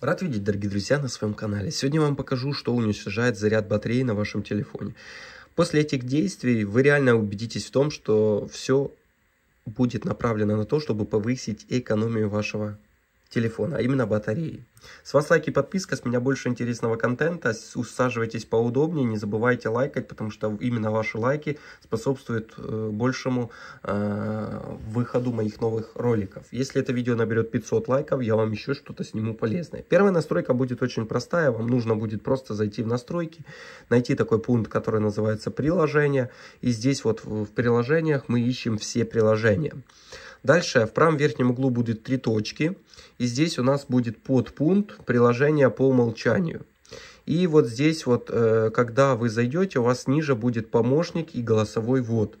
Рад видеть, дорогие друзья, на своем канале. Сегодня я вам покажу, что уничтожает заряд батареи на вашем телефоне. После этих действий вы реально убедитесь в том, что все будет направлено на то, чтобы повысить экономию вашего телефона, а именно батареи. С вас лайки и подписка, с меня больше интересного контента. Усаживайтесь поудобнее, не забывайте лайкать, потому что именно ваши лайки способствуют э, большему э, выходу моих новых роликов. Если это видео наберет 500 лайков, я вам еще что-то сниму полезное. Первая настройка будет очень простая, вам нужно будет просто зайти в настройки, найти такой пункт, который называется приложение, и здесь вот в приложениях мы ищем все приложения. Дальше в правом верхнем углу будет три точки. И здесь у нас будет подпункт приложения по умолчанию. И вот здесь вот, э, когда вы зайдете, у вас ниже будет помощник и голосовой ввод.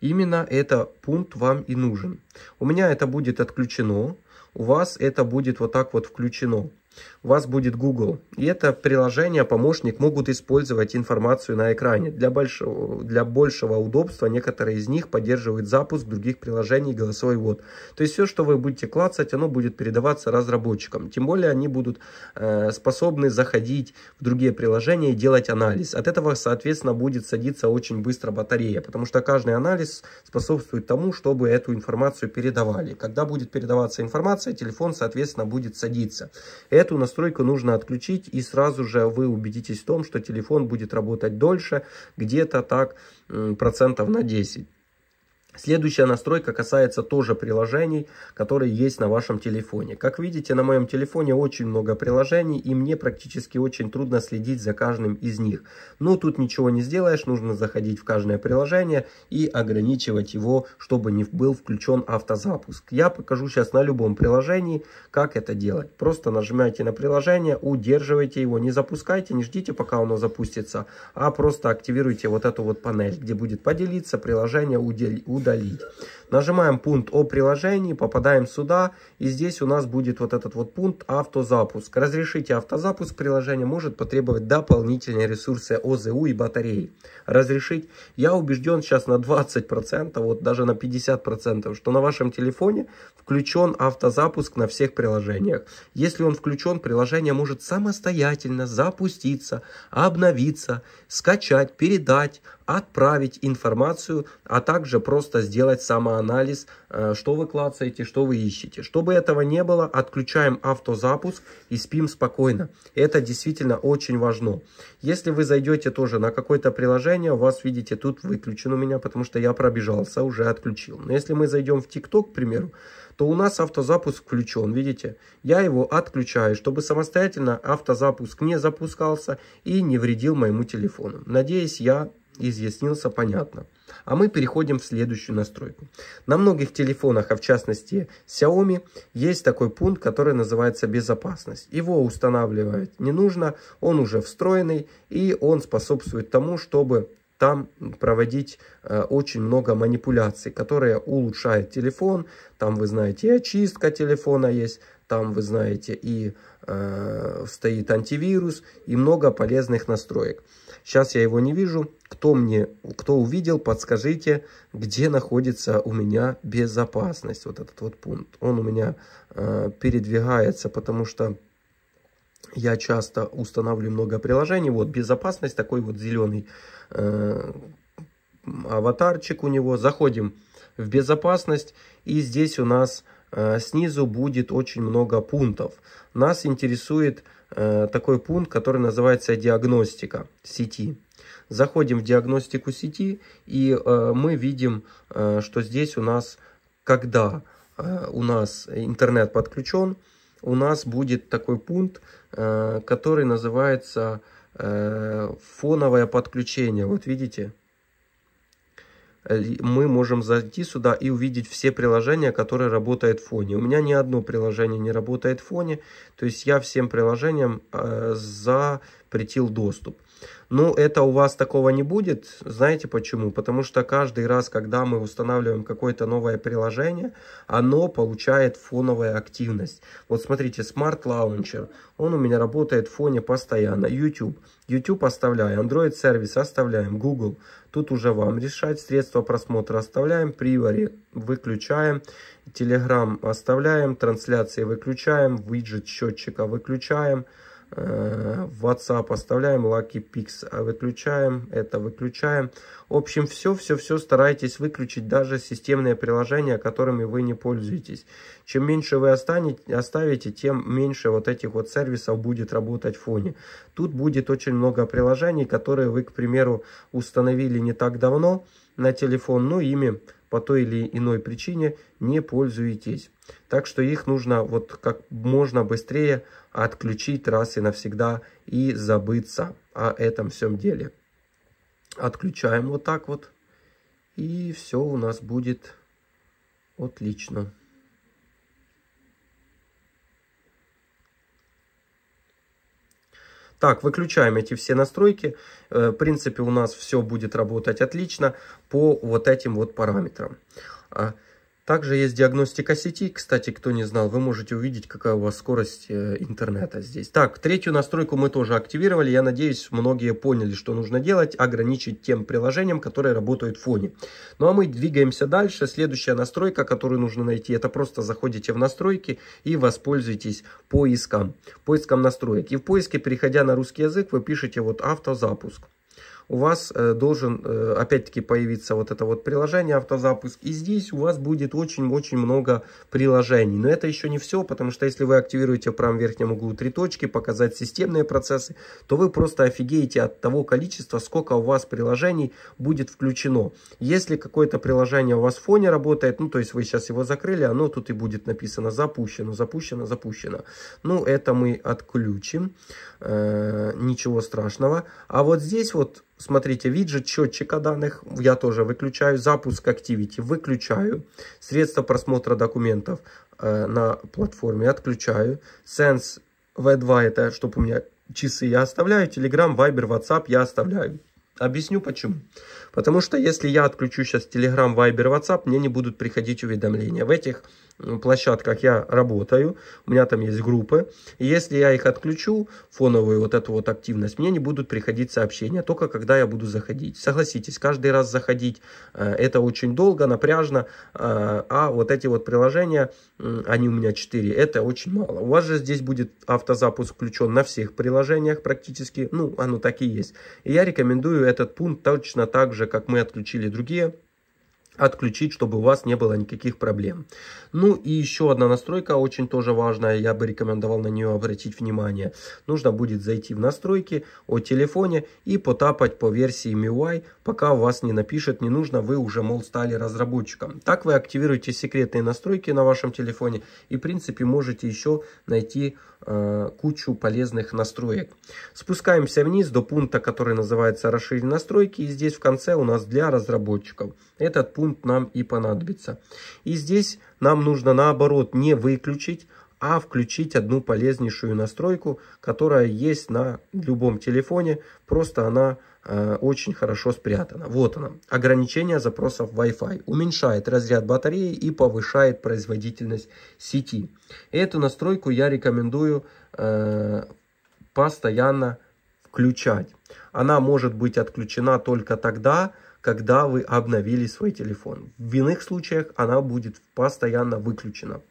Именно это пункт вам и нужен. У меня это будет отключено, у вас это будет вот так вот включено у вас будет Google. И это приложение, помощник могут использовать информацию на экране. Для большего, для большего удобства некоторые из них поддерживают запуск других приложений голосовой ввод. То есть все, что вы будете клацать, оно будет передаваться разработчикам. Тем более они будут э, способны заходить в другие приложения и делать анализ. От этого, соответственно, будет садиться очень быстро батарея, потому что каждый анализ способствует тому, чтобы эту информацию передавали. Когда будет передаваться информация, телефон, соответственно, будет садиться. Это Эту настройку нужно отключить и сразу же вы убедитесь в том, что телефон будет работать дольше, где-то так процентов на 10. Следующая настройка касается тоже приложений, которые есть на вашем телефоне. Как видите, на моем телефоне очень много приложений, и мне практически очень трудно следить за каждым из них. Но тут ничего не сделаешь, нужно заходить в каждое приложение и ограничивать его, чтобы не был включен автозапуск. Я покажу сейчас на любом приложении, как это делать. Просто нажимайте на приложение, удерживайте его, не запускайте, не ждите, пока оно запустится, а просто активируйте вот эту вот панель, где будет поделиться, приложение, удерживайте удалить. Нажимаем пункт о приложении, попадаем сюда, и здесь у нас будет вот этот вот пункт автозапуск. Разрешите автозапуск приложения может потребовать дополнительные ресурсы ОЗУ и батареи. Разрешить, я убежден сейчас на 20%, вот даже на 50%, что на вашем телефоне включен автозапуск на всех приложениях. Если он включен, приложение может самостоятельно запуститься, обновиться, скачать, передать, отправить информацию, а также просто сделать самоанализ, э, что вы клацаете, что вы ищете. Чтобы этого не было, отключаем автозапуск и спим спокойно. Это действительно очень важно. Если вы зайдете тоже на какое-то приложение, у вас, видите, тут выключен у меня, потому что я пробежался, уже отключил. Но если мы зайдем в TikTok, к примеру, то у нас автозапуск включен, видите? Я его отключаю, чтобы самостоятельно автозапуск не запускался и не вредил моему телефону. Надеюсь, я изъяснился понятно. А мы переходим в следующую настройку. На многих телефонах, а в частности Xiaomi, есть такой пункт, который называется безопасность. Его устанавливать не нужно, он уже встроенный и он способствует тому, чтобы там проводить э, очень много манипуляций, которые улучшают телефон. Там, вы знаете, и очистка телефона есть, там, вы знаете, и э, стоит антивирус, и много полезных настроек. Сейчас я его не вижу, кто мне, кто увидел, подскажите, где находится у меня безопасность, вот этот вот пункт. Он у меня э, передвигается, потому что я часто устанавливаю много приложений. Вот безопасность, такой вот зеленый э, аватарчик у него. Заходим в безопасность и здесь у нас э, снизу будет очень много пунктов. Нас интересует э, такой пункт, который называется диагностика сети. Заходим в диагностику сети, и э, мы видим, э, что здесь у нас, когда э, у нас интернет подключен, у нас будет такой пункт, который называется фоновое подключение. Вот видите? мы можем зайти сюда и увидеть все приложения, которые работают в фоне. У меня ни одно приложение не работает в фоне, то есть я всем приложениям э, запретил доступ. Ну, это у вас такого не будет. Знаете почему? Потому что каждый раз, когда мы устанавливаем какое-то новое приложение, оно получает фоновая активность. Вот смотрите, Smart Launcher, он у меня работает в фоне постоянно. YouTube, YouTube оставляем, Android сервис оставляем, Google, тут уже вам решать, средства просмотра оставляем, Privory выключаем, Telegram оставляем, трансляции выключаем, виджет счетчика выключаем, в э, WhatsApp, оставляем Lucky Pix, а выключаем это, выключаем. В общем, все-все-все старайтесь выключить, даже системные приложения, которыми вы не пользуетесь. Чем меньше вы останете, оставите, тем меньше вот этих вот сервисов будет работать в фоне. Тут будет очень много приложений, которые вы, к примеру, установили не так давно на телефон, но ими по той или иной причине не пользуетесь. Так что их нужно вот как можно быстрее отключить раз и навсегда и забыться о этом всем деле. Отключаем вот так вот. И все у нас будет отлично. Так, выключаем эти все настройки. Э, в принципе, у нас все будет работать отлично по вот этим вот параметрам. А, также есть диагностика сети. Кстати, кто не знал, вы можете увидеть, какая у вас скорость э, интернета здесь. Так, третью настройку мы тоже активировали. Я надеюсь, многие поняли, что нужно делать. Ограничить тем приложением, которые работают в фоне. Ну а мы двигаемся дальше. Следующая настройка, которую нужно найти, это просто заходите в настройки и воспользуйтесь поиском. Поиском настроек. И в поиске, переходя на русский язык, вы пишете вот автозапуск у вас э, должен э, опять-таки появиться вот это вот приложение автозапуск. И здесь у вас будет очень-очень много приложений. Но это еще не все, потому что если вы активируете в правом верхнем углу три точки, показать системные процессы, то вы просто офигеете от того количества, сколько у вас приложений будет включено. Если какое-то приложение у вас в фоне работает, ну то есть вы сейчас его закрыли, оно тут и будет написано запущено, запущено, запущено. Ну это мы отключим, э, ничего страшного. А вот здесь вот Смотрите, виджет счетчика данных я тоже выключаю. Запуск Activity выключаю. Средства просмотра документов э, на платформе отключаю. Sense V2 это чтобы у меня часы я оставляю. Telegram, Viber, WhatsApp я оставляю. Объясню почему. Потому что если я отключу сейчас Telegram, Viber, WhatsApp, мне не будут приходить уведомления. В этих площадках я работаю, у меня там есть группы, и если я их отключу, фоновую вот эту вот активность, мне не будут приходить сообщения, только когда я буду заходить. Согласитесь, каждый раз заходить э, это очень долго, напряжно, э, а вот эти вот приложения, они у меня 4, это очень мало. У вас же здесь будет автозапуск включен на всех приложениях практически, ну оно так и есть. И я рекомендую этот пункт точно так же, как мы отключили другие отключить, чтобы у вас не было никаких проблем. Ну и еще одна настройка, очень тоже важная, я бы рекомендовал на нее обратить внимание. Нужно будет зайти в настройки о телефоне и потапать по версии MIUI, пока у вас не напишет не нужно, вы уже, мол, стали разработчиком. Так вы активируете секретные настройки на вашем телефоне и, в принципе, можете еще найти э, кучу полезных настроек. Спускаемся вниз до пункта, который называется «Расширить настройки» и здесь в конце у нас «Для разработчиков». Этот пункт нам и понадобится. И здесь нам нужно наоборот не выключить, а включить одну полезнейшую настройку, которая есть на любом телефоне, просто она э, очень хорошо спрятана. Вот она. Ограничение запросов Wi-Fi. Уменьшает разряд батареи и повышает производительность сети. Эту настройку я рекомендую э, постоянно включать. Она может быть отключена только тогда, когда вы обновили свой телефон. В иных случаях она будет постоянно выключена.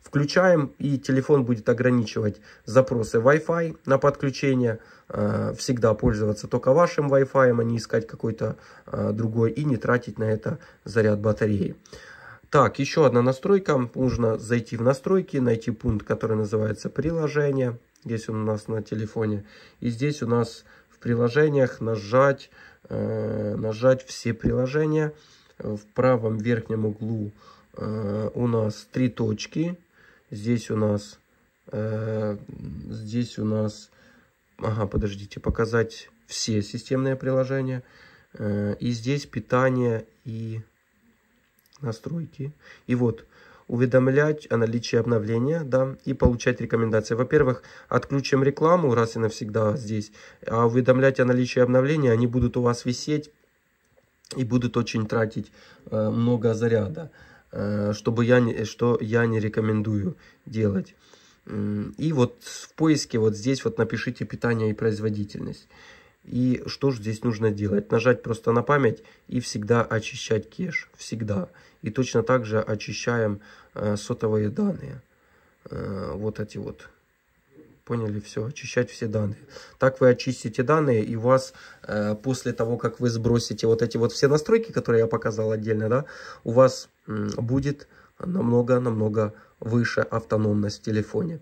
Включаем, и телефон будет ограничивать запросы Wi-Fi на подключение. Э, всегда пользоваться только вашим Wi-Fi, а не искать какой-то э, другой и не тратить на это заряд батареи. Так, еще одна настройка. Нужно зайти в настройки, найти пункт, который называется «Приложение». Здесь он у нас на телефоне. И здесь у нас в приложениях нажать Э, нажать все приложения. В правом верхнем углу э, у нас три точки. Здесь у нас, э, здесь у нас, ага, подождите, показать все системные приложения. И здесь питание и настройки. И вот уведомлять о наличии обновления, да, и получать рекомендации. Во-первых, отключим рекламу раз и навсегда здесь, а уведомлять о наличии обновления, они будут у вас висеть и будут очень тратить э, много заряда, э, чтобы я не, что я не рекомендую делать. И вот в поиске вот здесь вот напишите питание и производительность. И что же здесь нужно делать? Нажать просто на память и всегда очищать кеш. Всегда. И точно так же очищаем э, сотовые данные. Э, вот эти вот. Поняли? Все. Очищать все данные. Так вы очистите данные и у вас э, после того, как вы сбросите вот эти вот все настройки, которые я показал отдельно, да, у вас э, будет намного-намного выше автономность в телефоне.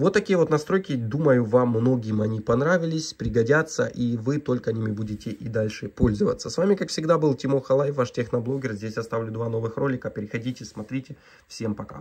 Вот такие вот настройки, думаю, вам многим они понравились, пригодятся, и вы только ними будете и дальше пользоваться. С вами, как всегда, был Тимо Халай, ваш техноблогер. Здесь оставлю два новых ролика. Переходите, смотрите. Всем пока.